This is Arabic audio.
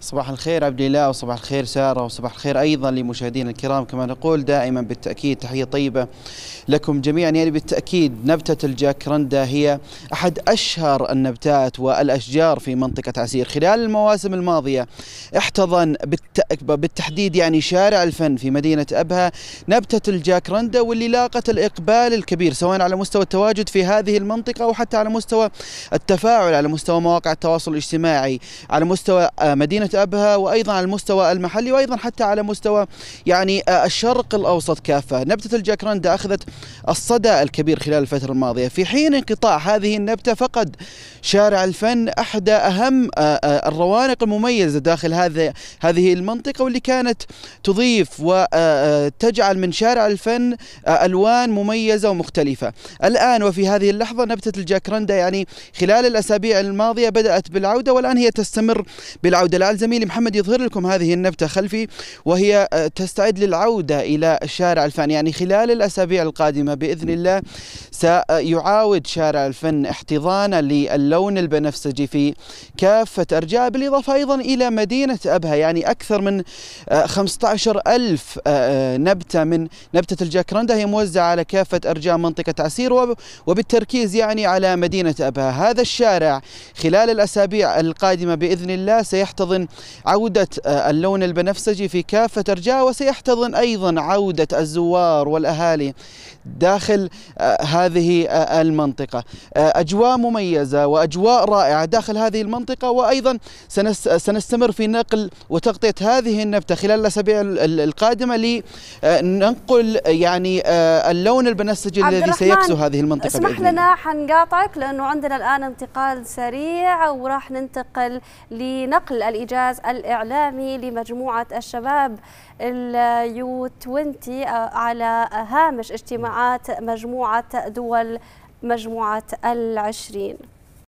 صباح الخير عبد الله وصباح الخير سارة وصباح الخير أيضا لمشاهدينا الكرام كما نقول دائما بالتأكيد تحية طيبة لكم جميعا يعني بالتأكيد نبتة الجاكرندا هي أحد أشهر النبتات والأشجار في منطقة عسير خلال المواسم الماضية احتضن بالتحديد يعني شارع الفن في مدينة أبها نبتة الجاكرندا واللي لاقت الإقبال الكبير سواء على مستوى التواجد في هذه المنطقة أو حتى على مستوى التفاعل على مستوى مواقع التواصل الاجتماعي على مستوى آه، مدينة مدينة أبها وأيضا على المستوى المحلي وأيضا حتى على مستوى يعني آه، الشرق الأوسط كافة نبتة الجاكرندا أخذت الصدى الكبير خلال الفترة الماضية في حين انقطاع هذه النبتة فقد شارع الفن أحدى أهم آه، آه، الروانق المميزة داخل هذا هذه المنطقة واللي كانت تضيف وتجعل من شارع الفن ألوان مميزة ومختلفة الآن وفي هذه اللحظة نبتة الجاكرندا يعني خلال الأسابيع الماضية بدأت بالعودة والآن هي تستمر بالعودة زميلي محمد يظهر لكم هذه النبتة خلفي وهي آه، تستعد للعودة إلى الشارع الفن يعني خلال الأسابيع القادمة بإذن الله سيعاود شارع الفن احتضانا للون البنفسجي في كافة أرجاء بالإضافة أيضا إلى مدينة أبها يعني أكثر من 15 آه، ألف آه، نبتة من نبتة الجاكرندة هي موزعة على كافة أرجاء منطقة عسير وبالتركيز يعني على مدينة أبها هذا الشارع خلال الأسابيع القادمة بإذن الله سيحتضن عودة آه، اللون البنفسجي في كافة أرجاء وسيحتضن أيضا عودة الزوار والأهالي داخل آه، هذه آه، المنطقة أجواء مميزة وأجواء رائعة داخل هذه المنطقة وأيضا سنستمر في نقل وتغطية هذه النبتة خلال الأسابيع القادمة لننقل يعني اللون البنفسجي الذي سيكسو هذه المنطقة اسمح لنا حنقاطعك لأنه عندنا الآن انتقال سريع وراح ننتقل لنقل الإجابة الإنجاز الإعلامي لمجموعة الشباب اليو 20 آه، على هامش اجتماعات مجموعة دول مجموعة العشرين